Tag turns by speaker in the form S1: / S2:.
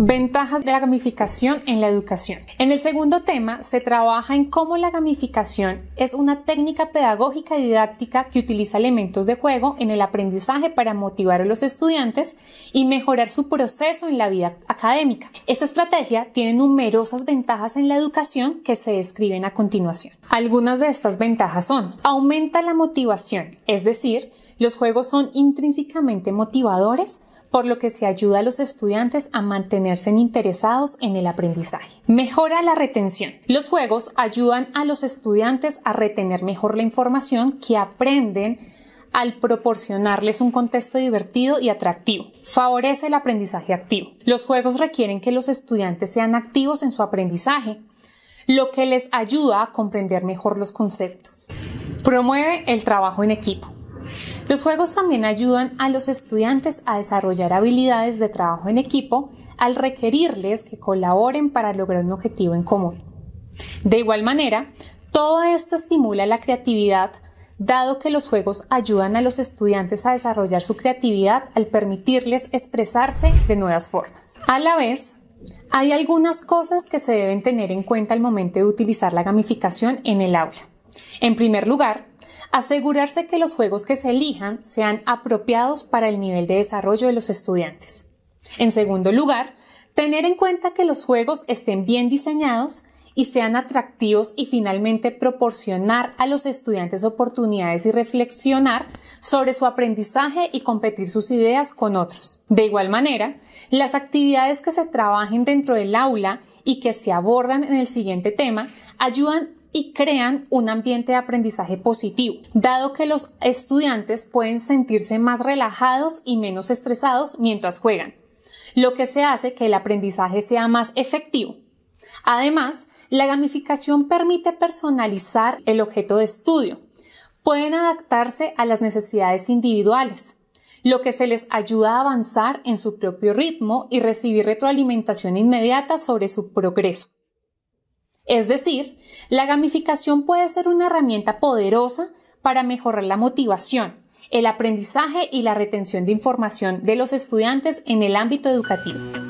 S1: Ventajas de la gamificación en la educación. En el segundo tema se trabaja en cómo la gamificación es una técnica pedagógica y didáctica que utiliza elementos de juego en el aprendizaje para motivar a los estudiantes y mejorar su proceso en la vida académica. Esta estrategia tiene numerosas ventajas en la educación que se describen a continuación. Algunas de estas ventajas son aumenta la motivación, es decir, los juegos son intrínsecamente motivadores, por lo que se ayuda a los estudiantes a mantener interesados en el aprendizaje. Mejora la retención. Los juegos ayudan a los estudiantes a retener mejor la información que aprenden al proporcionarles un contexto divertido y atractivo. Favorece el aprendizaje activo. Los juegos requieren que los estudiantes sean activos en su aprendizaje, lo que les ayuda a comprender mejor los conceptos. Promueve el trabajo en equipo. Los juegos también ayudan a los estudiantes a desarrollar habilidades de trabajo en equipo al requerirles que colaboren para lograr un objetivo en común. De igual manera, todo esto estimula la creatividad dado que los juegos ayudan a los estudiantes a desarrollar su creatividad al permitirles expresarse de nuevas formas. A la vez, hay algunas cosas que se deben tener en cuenta al momento de utilizar la gamificación en el aula. En primer lugar, asegurarse que los juegos que se elijan sean apropiados para el nivel de desarrollo de los estudiantes. En segundo lugar, tener en cuenta que los juegos estén bien diseñados y sean atractivos y finalmente proporcionar a los estudiantes oportunidades y reflexionar sobre su aprendizaje y competir sus ideas con otros. De igual manera, las actividades que se trabajen dentro del aula y que se abordan en el siguiente tema ayudan y crean un ambiente de aprendizaje positivo, dado que los estudiantes pueden sentirse más relajados y menos estresados mientras juegan, lo que se hace que el aprendizaje sea más efectivo. Además, la gamificación permite personalizar el objeto de estudio. Pueden adaptarse a las necesidades individuales, lo que se les ayuda a avanzar en su propio ritmo y recibir retroalimentación inmediata sobre su progreso. Es decir, la gamificación puede ser una herramienta poderosa para mejorar la motivación, el aprendizaje y la retención de información de los estudiantes en el ámbito educativo.